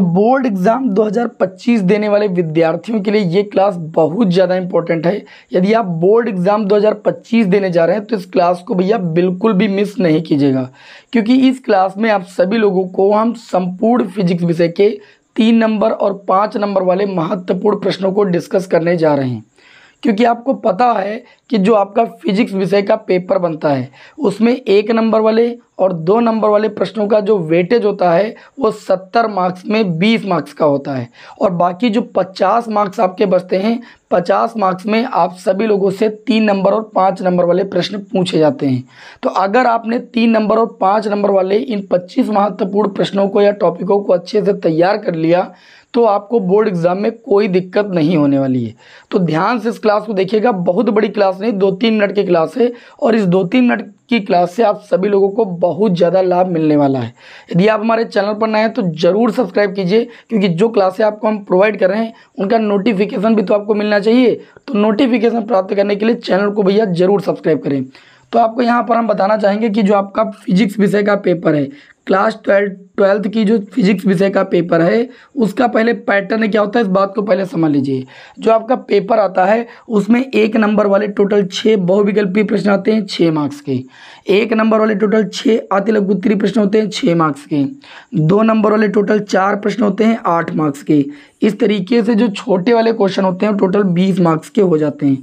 तो board exam 2025 देने वाले विद्यार्थियों के लिए ये क्लास बहुत ज़्यादा इंपॉर्टेंट है यदि आप बोर्ड एग्ज़ाम 2025 देने जा रहे हैं तो इस क्लास को भैया बिल्कुल भी मिस नहीं कीजिएगा क्योंकि इस क्लास में आप सभी लोगों को हम संपूर्ण फिजिक्स विषय के तीन नंबर और पाँच नंबर वाले महत्वपूर्ण प्रश्नों को डिस्कस करने जा रहे हैं क्योंकि आपको पता है कि जो आपका फिजिक्स विषय का पेपर बनता है उसमें एक नंबर वाले और दो नंबर वाले प्रश्नों का जो वेटेज होता है वो सत्तर मार्क्स में बीस मार्क्स का होता है और बाकी जो पचास मार्क्स आपके बचते हैं पचास मार्क्स में आप सभी लोगों से तीन नंबर और पाँच नंबर वाले प्रश्न पूछे जाते हैं तो अगर आपने तीन नंबर और पाँच नंबर वाले इन पच्चीस महत्वपूर्ण प्रश्नों को या टॉपिकों को अच्छे से तैयार कर लिया तो आपको बोर्ड एग्ज़ाम में कोई दिक्कत नहीं होने वाली है तो ध्यान से इस क्लास को देखिएगा बहुत बड़ी क्लास नहीं दो तीन मिनट की क्लास है और इस दो तीन मिनट की क्लास से आप सभी लोगों को बहुत ज़्यादा लाभ मिलने वाला है यदि आप हमारे चैनल पर नए हैं तो ज़रूर सब्सक्राइब कीजिए क्योंकि जो क्लासें आपको हम प्रोवाइड कर रहे हैं उनका नोटिफिकेशन भी तो आपको मिलना चाहिए तो नोटिफिकेशन प्राप्त करने के लिए चैनल को भैया ज़रूर सब्सक्राइब करें तो आपको यहाँ पर हम बताना चाहेंगे कि जो आपका फिजिक्स विषय का पेपर है क्लास ट्वेल्थ ट्वेल्थ की जो फिजिक्स विषय का पेपर है उसका पहले पैटर्न क्या होता है इस बात को पहले समझ लीजिए जो आपका पेपर आता है उसमें एक नंबर वाले टोटल छः बहुविकल्पीय प्रश्न आते हैं छः मार्क्स के एक नंबर वाले टोटल छः आतिलक उत्तरी प्रश्न होते हैं छः मार्क्स के दो नंबर वाले टोटल चार प्रश्न होते हैं आठ मार्क्स के इस तरीके से जो छोटे वाले क्वेश्चन होते हैं टोटल बीस मार्क्स के हो जाते हैं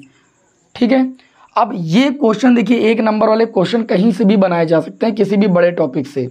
ठीक है अब ये क्वेश्चन देखिए एक नंबर वाले क्वेश्चन कहीं से भी बनाए जा सकते हैं किसी भी बड़े टॉपिक से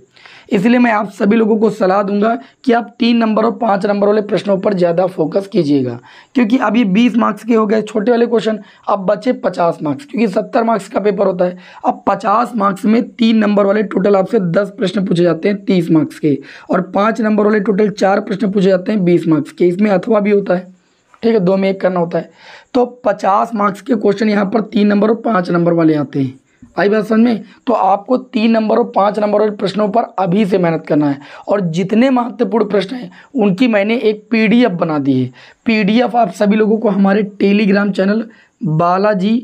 इसलिए मैं आप सभी लोगों को सलाह दूंगा कि आप तीन नंबर और पाँच नंबर वाले प्रश्नों पर ज़्यादा फोकस कीजिएगा क्योंकि अभी बीस मार्क्स के हो गए छोटे वाले क्वेश्चन अब बचे पचास मार्क्स क्योंकि सत्तर मार्क्स का पेपर होता है अब पचास मार्क्स में तीन नंबर वाले टोटल आपसे दस प्रश्न पूछे जाते हैं तीस मार्क्स के और पाँच नंबर वाले टोटल चार प्रश्न पूछे जाते हैं बीस मार्क्स के इसमें अथवा भी होता है ठीक है दो में एक करना होता है तो पचास मार्क्स के क्वेश्चन यहाँ पर तीन नंबर और पाँच नंबर वाले आते हैं आई बात समझ में तो आपको तीन नंबर और पाँच नंबर वाले प्रश्नों पर अभी से मेहनत करना है और जितने महत्वपूर्ण प्रश्न हैं उनकी मैंने एक पीडीएफ बना दी है पीडीएफ आप सभी लोगों को हमारे Telegram channel Balaji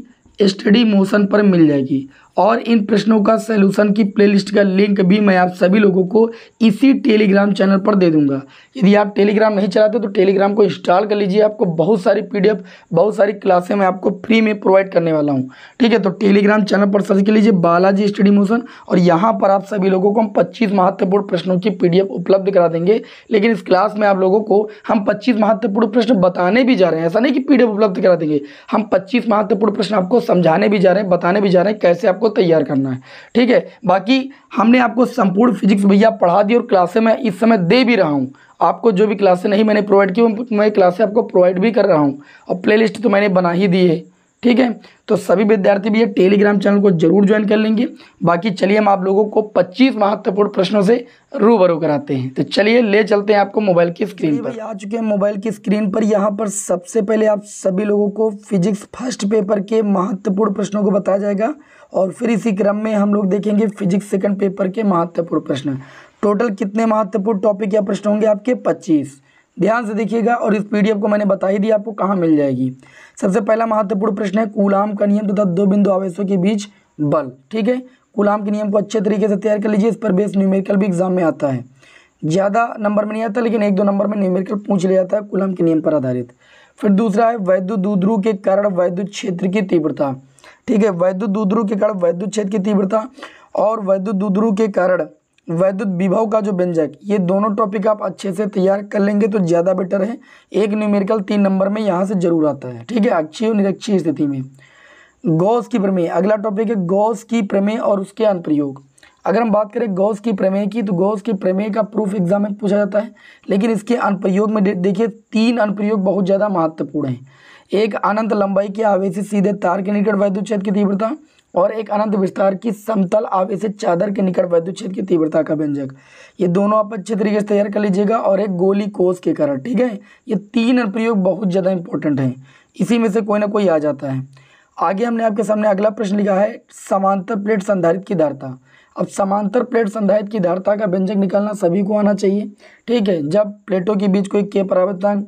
study motion पर मिल जाएगी और इन प्रश्नों का सलूशन की प्लेलिस्ट का लिंक भी मैं आप सभी लोगों को इसी टेलीग्राम चैनल पर दे दूंगा यदि आप टेलीग्राम नहीं चलाते तो टेलीग्राम को इंस्टॉल कर लीजिए आपको बहुत सारी पीडीएफ बहुत सारी क्लासें मैं आपको फ्री में प्रोवाइड करने वाला हूँ ठीक है तो टेलीग्राम चैनल पर सर्च कर लीजिए बालाजी स्टडी मोशन और यहाँ पर आप सभी लोगों को हम पच्चीस महत्वपूर्ण प्रश्नों की पी उपलब्ध करा देंगे लेकिन इस क्लास में आप लोगों को हम पच्चीस महत्वपूर्ण प्रश्न बताने भी जा रहे हैं ऐसा नहीं कि पी उपलब्ध करा देंगे हम पच्चीस महत्वपूर्ण प्रश्न आपको समझाने भी जा रहे हैं बताने भी जा रहे हैं कैसे आप आपको तैयार करना है ठीक है बाकी हमने आपको संपूर्ण फिजिक्स भैया पढ़ा दी और क्लासे मैं इस समय दे भी रहा हूँ आपको जो भी क्लासे नहीं मैंने प्रोवाइड की मैं क्लासे आपको प्रोवाइड भी कर रहा हूँ और प्ले तो मैंने बना ही दी है ठीक है तो सभी विद्यार्थी भी ये टेलीग्राम चैनल को जरूर ज्वाइन कर लेंगे बाकी चलिए हम आप लोगों को 25 महत्वपूर्ण प्रश्नों से रूबरू कराते हैं तो चलिए ले चलते हैं आपको मोबाइल की स्क्रीन पर आ चुके हैं मोबाइल की स्क्रीन पर यहाँ पर सबसे पहले आप सभी लोगों को फिजिक्स फर्स्ट पेपर के महत्वपूर्ण प्रश्नों को बताया जाएगा और फिर इसी क्रम में हम लोग देखेंगे फिजिक्स सेकेंड पेपर के महत्वपूर्ण प्रश्न टोटल कितने महत्वपूर्ण टॉपिक या प्रश्न होंगे आपके पच्चीस ध्यान से देखिएगा और इस पीडीएफ को मैंने बता ही दिया आपको कहाँ मिल जाएगी सबसे पहला महत्वपूर्ण प्रश्न है कुलाम का नियम तथा तो दो बिंदु आवेशों के बीच बल ठीक है कुलाम के नियम को अच्छे तरीके से तैयार कर लीजिए इस पर बेस न्यूमेरिकल भी एग्जाम में आता है ज़्यादा नंबर में नहीं आता लेकिन एक दो नंबर में न्यूमेरिकल पूछ लिया जाता है कुलाम के नियम पर आधारित फिर दूसरा है वैद्य दूध्रु के कारण वैद्युत क्षेत्र की तीव्रता ठीक है वैद्युत दूध्रु के कारण वैद्युत क्षेत्र की तीव्रता और वैद्युत दूध्रु के कारण वैद्युत विभव का जो व्यंजक ये दोनों टॉपिक आप अच्छे से तैयार कर लेंगे तो ज़्यादा बेटर है एक न्यूमेरिकल तीन नंबर में यहाँ से जरूर आता है ठीक है अच्छी और निरक्षी स्थिति में गौस की प्रमेय अगला टॉपिक है गौस की प्रमेय और उसके अनुप्रयोग अगर हम बात करें गौस की प्रमेय की तो गौस की प्रमेय का प्रूफ एग्जाम में पूछा जाता है लेकिन इसके अनुप्रयोग में देखिए तीन अनुप्रयोग बहुत ज़्यादा महत्वपूर्ण हैं एक अनंत लंबाई के आवेश सीधे तार के निकट वैद्युत क्षेत्र की तीव्रता और एक अनंत विस्तार की समतल आवेश चादर के निकट वैद्युत क्षेत्र की तीव्रता का व्यंजक ये दोनों आप अच्छे तरीके से तैयार कर लीजिएगा और एक गोली कोष के कारण ठीक है ये तीन प्रयोग बहुत ज़्यादा इंपॉर्टेंट हैं इसी में से कोई ना कोई आ जाता है आगे हमने आपके सामने अगला प्रश्न लिखा है समांतर प्लेट संधारित की धारता अब समांतर प्लेट संधारित की धारता का व्यंजक निकालना सभी को आना चाहिए ठीक है जब प्लेटों के बीच कोई के परावर्तन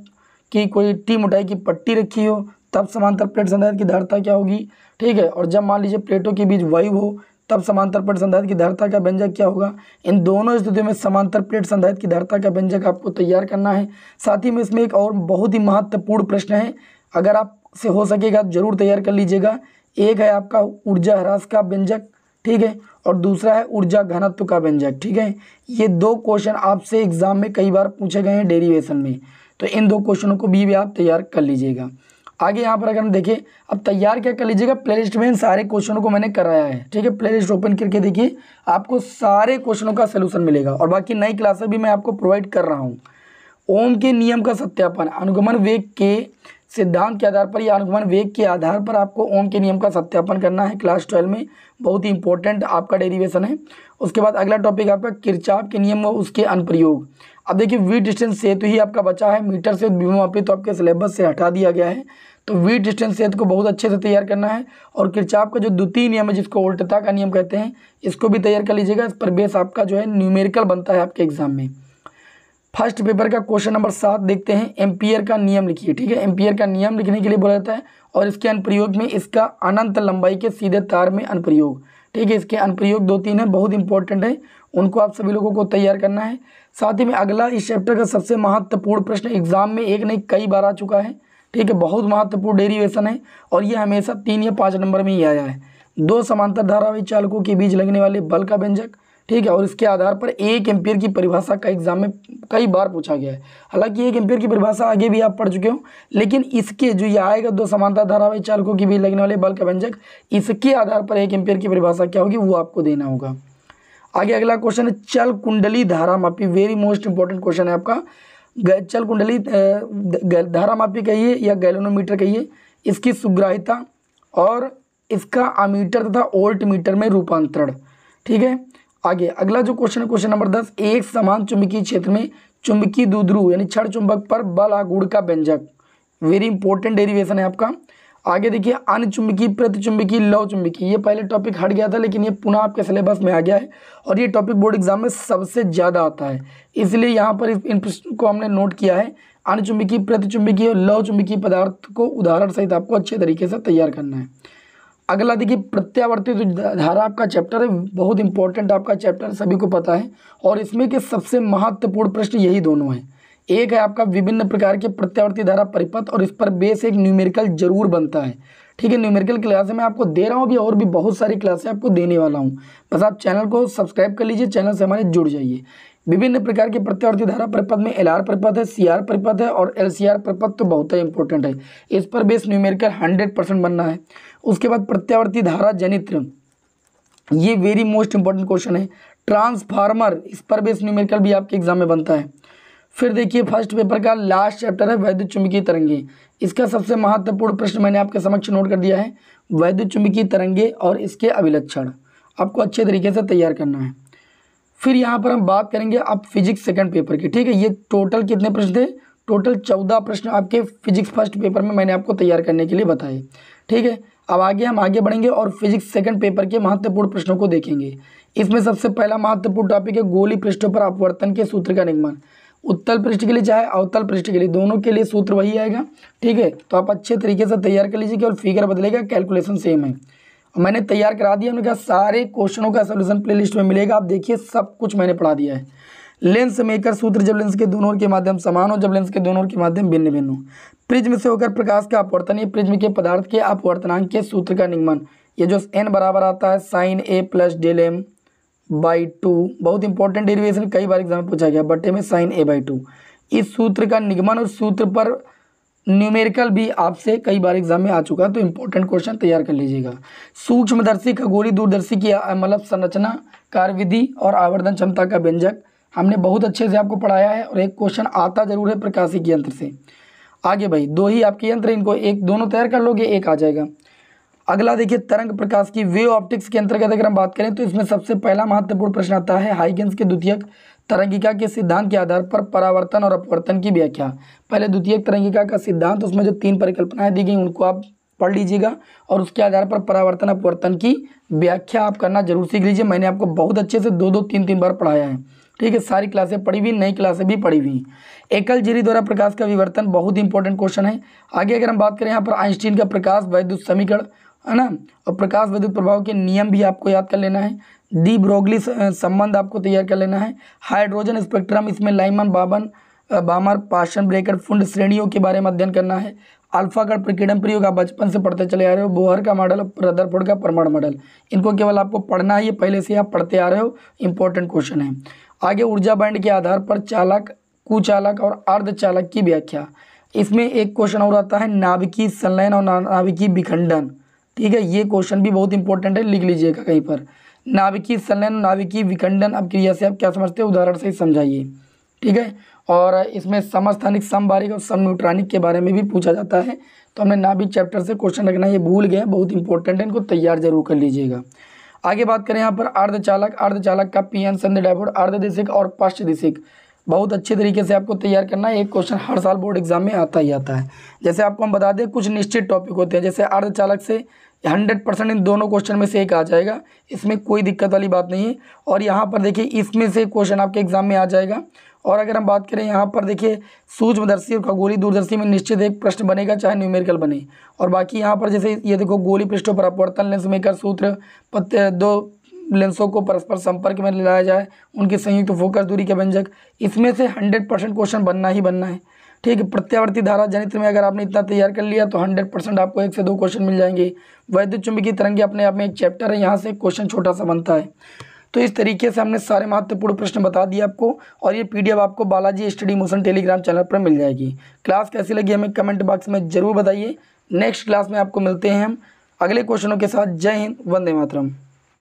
कि कोई टी मोटाई की पट्टी रखी हो तब समांतर प्लेट संधारित्र की धारता क्या होगी ठीक है और जब मान लीजिए प्लेटों के बीच वायु हो तब समांतर प्लेट संधारित्र की धारता का व्यंजक क्या होगा इन दोनों स्थितियों में समांतर प्लेट संधारित्र की धारता का व्यंजक आपको तैयार करना है साथ ही में इसमें एक और बहुत ही महत्वपूर्ण प्रश्न है अगर आपसे हो सकेगा तो जरूर तैयार कर लीजिएगा एक है आपका ऊर्जा ह्रास का व्यंजक ठीक है और दूसरा है ऊर्जा घनत्व का व्यंजक ठीक है ये दो क्वेश्चन आपसे एग्जाम में कई बार पूछे गए हैं डेरिवेशन में तो इन दो क्वेश्चनों को भी, भी आप तैयार कर लीजिएगा आगे यहाँ पर अगर हम देखें अब तैयार क्या कर लीजिएगा प्लेलिस्ट में इन सारे क्वेश्चनों को मैंने कराया है ठीक है प्लेलिस्ट ओपन करके देखिए आपको सारे क्वेश्चनों का सलूशन मिलेगा और बाकी नई क्लासेस भी मैं आपको प्रोवाइड कर रहा हूँ ओम के नियम का सत्यापन अनुगमन वेग के सिद्धांत के आधार पर या अनुगमन वेग के आधार पर आपको ओम के नियम का सत्यापन करना है क्लास ट्वेल्व में बहुत ही इंपॉर्टेंट आपका डेरिवेशन है उसके बाद अगला टॉपिक आपका किरचाप के नियम व उसके अनुप्रयोग अब देखिए वी डिस्टेंस सेतु ही आपका बचा है मीटर सेतु विमापी तो आपके सिलेबस से हटा दिया गया है तो वी डिस्टेंस सेतु को बहुत अच्छे से तैयार करना है और किरचाप का जो द्वितीय नियम है जिसको उल्टता का नियम कहते हैं इसको भी तैयार कर लीजिएगा इस पर बेस आपका जो है न्यूमेरिकल बनता है आपके एग्जाम में फर्स्ट पेपर का क्वेश्चन नंबर सात देखते हैं एम्पियर का नियम लिखिए ठीक है एम्पियर का नियम लिखने के लिए बोला जाता है और इसके अनुप्रयोग में इसका अनंत लंबाई के सीधे तार में अनुप्रयोग ठीक है इसके अनुप्रयोग दो तीन है बहुत इंपॉर्टेंट है उनको आप सभी लोगों को तैयार करना है साथ ही में अगला इस चैप्टर का सबसे महत्वपूर्ण प्रश्न एग्जाम में एक नहीं कई बार आ चुका है ठीक है बहुत महत्वपूर्ण डेरिवेशन है और ये हमेशा तीन या पाँच नंबर में ही आया है दो समांतर धारावी चालकों के बीच लगने वाले बल का व्यंजक ठीक है और इसके आधार पर एक एम्पियर की परिभाषा का एग्जाम में कई बार पूछा गया है हालांकि एक एम्पियर की परिभाषा आगे भी आप पढ़ चुके हो लेकिन इसके जो ये आएगा दो समानता धारावाही चालकों के बीच लगने वाले बल का व्यंजक इसके आधार पर एक एम्पियर की परिभाषा क्या होगी वो आपको देना होगा आगे अगला क्वेश्चन है चल कुंडली धारा मापी वेरी मोस्ट इंपॉर्टेंट क्वेश्चन है आपका चल कुंडली धारा मापी कहिए या गैलोनोमीटर कहिए इसकी सुग्राहिता और इसका अमीटर तथा ओल्ट मीटर में रूपांतरण ठीक है आगे अगला जो क्वेश्चन है क्वेश्चन नंबर दस एक समान चुंबकीय क्षेत्र में चुंबकीय दूध्रु यानी छड़ चुंबक पर बल आगुड़ का व्यंजक वेरी इंपॉर्टेंट डेरिवेशन है आपका आगे देखिए अनचुंबकीय प्रतिचुंबकीय लव चुंबकीय ये पहले टॉपिक हट गया था लेकिन ये पुनः आपके सिलेबस में आ गया है और ये टॉपिक बोर्ड एग्जाम में सबसे ज़्यादा आता है इसलिए यहाँ पर इन प्रश्न को हमने नोट किया है अनचुंबकीय प्रतिचुंबकीय और लव चुंबकीय पदार्थ को उदाहरण सहित आपको अच्छे तरीके से तैयार करना है अगला देखिए प्रत्यावर्तित धारा आपका चैप्टर है बहुत इंपॉर्टेंट आपका चैप्टर सभी को पता है और इसमें के सबसे महत्वपूर्ण प्रश्न यही दोनों हैं एक है आपका विभिन्न प्रकार के प्रत्यावर्ती धारा परिपथ और इस पर बेस एक न्यूमेरिकल जरूर बनता है ठीक है न्यूमेरिकल क्लास मैं आपको दे रहा हूँ अभी और भी बहुत सारी क्लासें आपको देने वाला हूँ बस आप चैनल को सब्सक्राइब कर लीजिए चैनल से हमारे जुड़ जाइए विभिन्न प्रकार के प्रत्यावर्ती धारा परिपथ में एल आर परिपथ है सी आर परिपथ है और एल सी आर परिपथ तो बहुत ही इंपॉर्टेंट है इस पर बेस न्यूमेरिकल हंड्रेड परसेंट बनना है उसके बाद प्रत्यावर्ती धारा जनित्र ये वेरी मोस्ट इंपॉर्टेंट क्वेश्चन है ट्रांसफार्मर इस पर बेस न्यूमेरिकल भी आपके एग्जाम में बनता है फिर देखिए फर्स्ट पेपर का लास्ट चैप्टर है वैद्य चुंबकीय तरंगे इसका सबसे महत्वपूर्ण प्रश्न मैंने आपके समक्ष नोट कर दिया है वैद्य चुंबकीय तरंगे और इसके अभिलक्षण आपको अच्छे तरीके से तैयार करना है फिर यहाँ पर हम बात करेंगे अब फिजिक्स सेकंड पेपर की ठीक है ये टोटल कितने प्रश्न थे टोटल चौदह प्रश्न आपके फिजिक्स फर्स्ट पेपर में मैंने आपको तैयार करने के लिए बताए ठीक है अब आगे हम आगे बढ़ेंगे और फिजिक्स सेकंड पेपर के महत्वपूर्ण प्रश्नों को देखेंगे इसमें सबसे पहला महत्वपूर्ण टॉपिक है गोली पृष्ठों पर अपवर्तन के सूत्र का निर्माण उत्तल पृष्ठ के लिए चाहे अवतल पृष्ठ के लिए दोनों के लिए सूत्र वही आएगा ठीक है तो आप अच्छे तरीके से तैयार कर लीजिए और फिगर बदलेगा कैलकुलेशन सेम है मैंने तैयार करा दिया उनका कहा सारे क्वेश्चनों का सोल्यूशन प्लेलिस्ट में मिलेगा आप देखिए सब कुछ मैंने पढ़ा दिया है लेंस मेकर सूत्र जब लेंस के दोनों के माध्यम समान हो जब लेंस के दोनों के माध्यम भिन्न भिन्न हो प्रिज्म से होकर प्रकाश का अपवर्तन ये प्रिज्म के पदार्थ के अपवर्तनांक के सूत्र का निगमन ये जो एन बराबर आता है sine A plus del M by two बहुत इंपॉर्टेंट डेरिवेशन कई बार एग्जाम में पूछा गया बटे में साइन ए बाई टू इस सूत्र का निगमन और सूत्र पर न्यूमेरिकल भी आपसे कई बार एग्जाम में आ चुका है तो इंपॉर्टेंट क्वेश्चन तैयार कर लीजिएगा सूक्ष्मदर्शी खगोली दूरदर्शी की मतलब संरचना कार्यविधि और आवर्धन क्षमता का व्यंजक हमने बहुत अच्छे से आपको पढ़ाया है और एक क्वेश्चन आता जरूर है प्रकाशिक यंत्र से आगे भाई दो ही आपके यंत्र इनको एक दोनों तैयार कर लोगे एक आ जाएगा अगला देखिए तरंग प्रकाश की वे ऑप्टिक्स के अंतर्गत अगर हम बात करें तो इसमें सबसे पहला महत्वपूर्ण प्रश्न आता है हाइगेंस के द्वितीयक तरंगिका के सिद्धांत के आधार पर परावर्तन और अपवर्तन की व्याख्या पहले द्वितीय तरंगिका का सिद्धांत उसमें जो तीन परिकल्पनाएं दी गई उनको आप पढ़ लीजिएगा और उसके आधार पर परावर्तन अपवर्तन की व्याख्या आप करना जरूर सीख लीजिए मैंने आपको बहुत अच्छे से दो दो तीन तीन बार पढ़ाया है ठीक है सारी क्लासें पढ़ी हुई नई क्लासें भी पढ़ी हुई एकल जीरी द्वारा प्रकाश का विवर्तन बहुत इंपॉर्टेंट क्वेश्चन है आगे अगर हम बात करें यहाँ पर आइंस्टीन का प्रकाश वैद्युत समीकरण है ना और प्रकाश विद्युत प्रभाव के नियम भी आपको याद कर लेना है डी ब्रोगली संबंध आपको तैयार कर लेना है हाइड्रोजन स्पेक्ट्रम इसमें लाइमन बाबन बामर पाशन ब्रेकर फुंड श्रेणियों के बारे में अध्ययन करना है अल्फा का प्रकीर्णन प्रयोग आप बचपन से पढ़ते चले आ रहे हो बोहर का मॉडल और रदरफोर्ड का परमाणु मॉडल इनको केवल आपको पढ़ना है ये पहले से आप पढ़ते आ रहे हो इंपॉर्टेंट क्वेश्चन है आगे ऊर्जा बैंड के आधार पर चालक कुचालक और अर्धचालक की व्याख्या इसमें एक क्वेश्चन और आता है नाभिकीय संलयन और नाभिकीय विखंडन ठीक है ये क्वेश्चन भी बहुत इंपॉर्टेंट है लिख लीजिएगा कहीं पर नाविकी संलयन नाविकी विखंडन अब क्रिया से आप क्या समझते हैं उदाहरण से ही समझाइए ठीक है और इसमें समस्थानिक समबारिक और सम न्यूट्रॉनिक के बारे में भी पूछा जाता है तो हमने नाभिक चैप्टर से क्वेश्चन रखना ये भूल गए बहुत इंपॉर्टेंट है इनको तैयार जरूर कर लीजिएगा आगे बात करें यहाँ पर अर्धचालक अर्धचालक का पी एन संध डायबोर्ड अर्धदिशिक और दिशिक बहुत अच्छे तरीके से आपको तैयार करना है एक क्वेश्चन हर साल बोर्ड एग्जाम में आता ही आता है जैसे आपको हम बता दें कुछ निश्चित टॉपिक होते हैं जैसे अर्धचालक से हंड्रेड परसेंट इन दोनों क्वेश्चन में से एक आ जाएगा इसमें कोई दिक्कत वाली बात नहीं है और यहाँ पर देखिए इसमें से क्वेश्चन आपके एग्जाम में आ जाएगा और अगर हम बात करें यहाँ पर देखिए सूक्ष्मदर्शी और खगोली दूरदर्शी में निश्चित एक प्रश्न बनेगा चाहे न्यूमेरिकल बने और बाकी यहाँ पर जैसे ये देखो गोली पृष्ठों पर अपवर्तन लेंस मेकर सूत्र पत्ते दो लेंसों को परस्पर संपर्क में लाया जाए उनकी संयुक्त तो फोकस दूरी के व्यंजक इसमें से हंड्रेड परसेंट क्वेश्चन बनना ही बनना है ठीक है प्रत्यावर्ती धारा जनित्र में अगर आपने इतना तैयार कर लिया तो हंड्रेड परसेंट आपको एक से दो क्वेश्चन मिल जाएंगे वैद्य चुंबकीय तरंगे अपने आप में एक चैप्टर है यहाँ से क्वेश्चन छोटा सा बनता है तो इस तरीके से हमने सारे महत्वपूर्ण प्रश्न बता दिए आपको और ये पीडीएफ आपको Balaji study motion Telegram channel पर मिल जाएगी क्लास कैसी लगी हमें कमेंट बॉक्स में ज़रूर बताइए नेक्स्ट क्लास में आपको मिलते हैं हम अगले क्वेश्चनों के साथ जय हिंद वंदे मातरम